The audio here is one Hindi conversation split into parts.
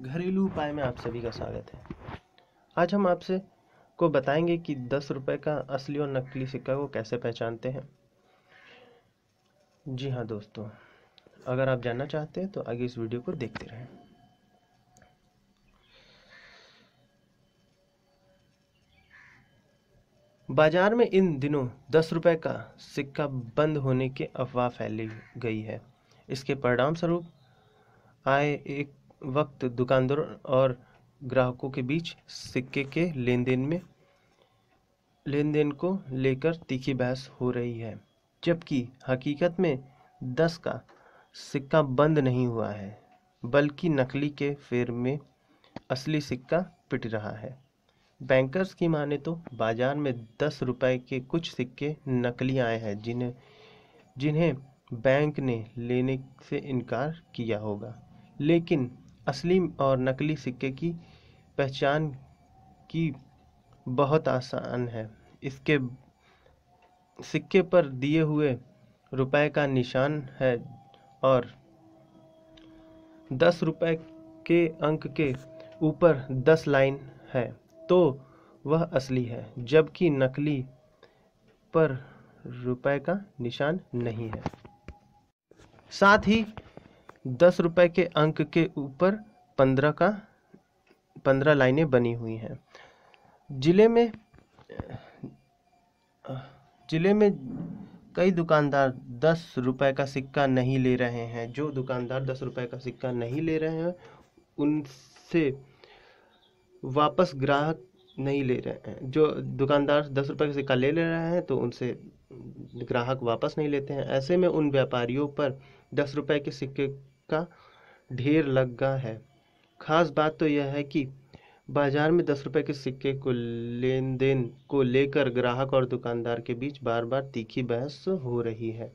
घरेलू उपाय में आप सभी का स्वागत है आज हम आपसे को बताएंगे कि दस रुपये का असली और नकली सिक्का को कैसे पहचानते हैं जी हाँ दोस्तों अगर आप जानना चाहते हैं तो आगे इस वीडियो को देखते रहें बाजार में इन दिनों दस रुपये का सिक्का बंद होने की अफवाह फैली गई है इसके परिणाम स्वरूप आए एक वक्त दुकानदारों और ग्राहकों के बीच सिक्के के लेन देन में लेन देन को लेकर तीखी बहस हो रही है जबकि हकीकत में दस का सिक्का बंद नहीं हुआ है बल्कि नकली के फेर में असली सिक्का पिट रहा है बैंकर्स की माने तो बाज़ार में दस रुपए के कुछ सिक्के नकली आए हैं जिन्हें जिन्हें बैंक ने लेने से इनकार किया होगा लेकिन असली और नकली सिक्के की पहचान की बहुत आसान है इसके सिक्के पर दिए हुए रुपए का निशान है और दस रुपए के अंक के ऊपर दस लाइन है तो वह असली है जबकि नकली पर रुपए का निशान नहीं है साथ ही दस रुपए के अंक के ऊपर पंद्रह का पंद्रह लाइनें बनी हुई हैं ज़िले में ज़िले में कई दुकानदार दस रुपए का सिक्का नहीं ले रहे हैं जो दुकानदार दस रुपए का सिक्का नहीं ले रहे हैं उनसे वापस ग्राहक नहीं ले रहे हैं जो दुकानदार दस रुपए का सिक्का ले ले रहे हैं तो उनसे ग्राहक वापस नहीं लेते हैं ऐसे में उन व्यापारियों पर दस रुपए के सिक्के का ढेर लगा है खास बात तो यह है कि बाजार में दस रुपए के सिक्के को लेन देन को लेकर ग्राहक और दुकानदार के बीच बार बार तीखी बहस हो रही है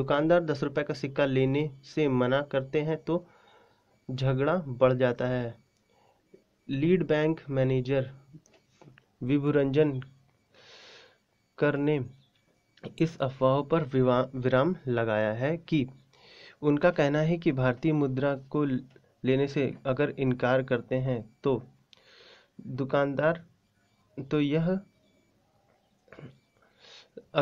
दुकानदार दस रुपए का सिक्का लेने से मना करते हैं तो झगड़ा बढ़ जाता है लीड बैंक मैनेजर विभुरंजन करने ने इस अफवाह पर विराम लगाया है कि उनका कहना है कि भारतीय मुद्रा को लेने से अगर इनकार करते हैं तो दुकानदार तो यह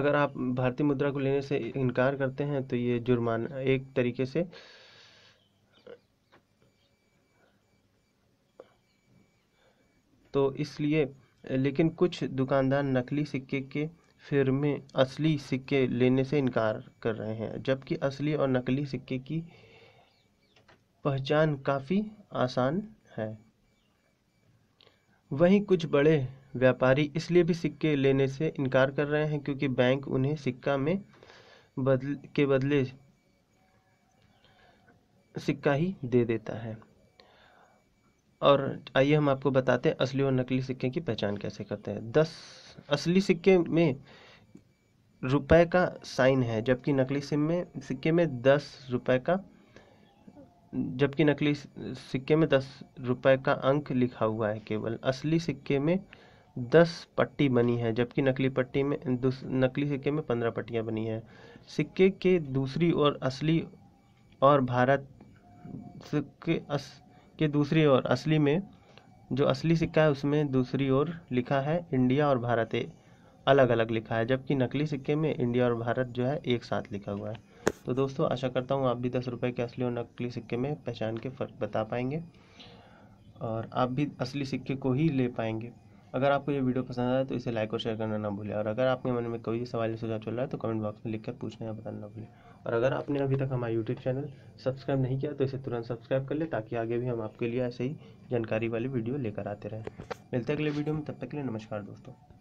अगर आप भारतीय मुद्रा को लेने से इनकार करते हैं तो ये जुर्माना एक तरीके से तो इसलिए लेकिन कुछ दुकानदार नकली सिक्के के फ़िरमे असली सिक्के लेने से इनकार कर रहे हैं जबकि असली और नकली सिक्के की पहचान काफ़ी आसान है वहीं कुछ बड़े व्यापारी इसलिए भी सिक्के लेने से इनकार कर रहे हैं क्योंकि बैंक उन्हें सिक्का में बदल के बदले सिक्का ही दे देता है और आइए हम आपको बताते हैं असली और नकली सिक्के की पहचान कैसे करते हैं दस असली सिक्के में रुपए का साइन है जबकि नकली सिम में सिक्के में दस रुपए का जबकि नकली सिक्के में दस रुपए का अंक लिखा हुआ है केवल असली सिक्के में दस पट्टी बनी है जबकि नकली पट्टी में नकली सिक्के में पंद्रह पट्टियाँ बनी है सिक्के के दूसरी ओर असली और भारत सिक्के अस के दूसरी ओर असली में जो असली सिक्का है उसमें दूसरी ओर लिखा है इंडिया और भारत ए अलग अलग लिखा है जबकि नकली सिक्के में इंडिया और भारत जो है एक साथ लिखा हुआ है तो दोस्तों आशा करता हूँ आप भी दस रुपये के असली और नकली सिक्के में पहचान के फ़र्क बता पाएंगे और आप भी असली सिक्के को ही ले पाएंगे अगर आपको ये वीडियो पसंद आया तो इसे लाइक और शेयर करना ना भूलें और अगर आपके मन में कोई सवाल या सुझाव चल रहा है तो कमेंट बॉक्स में लिखकर पूछना या बताना ना भूलें और अगर आपने अभी तक हमारा यूट्यूब चैनल सब्सक्राइब नहीं किया तो इसे तुरंत सब्सक्राइब कर लें ताकि आगे भी हम आपके लिए ऐसे ही जानकारी वाली वीडियो लेकर आते रहें मिलते अगले वीडियो में तब तक के लिए नमस्कार दोस्तों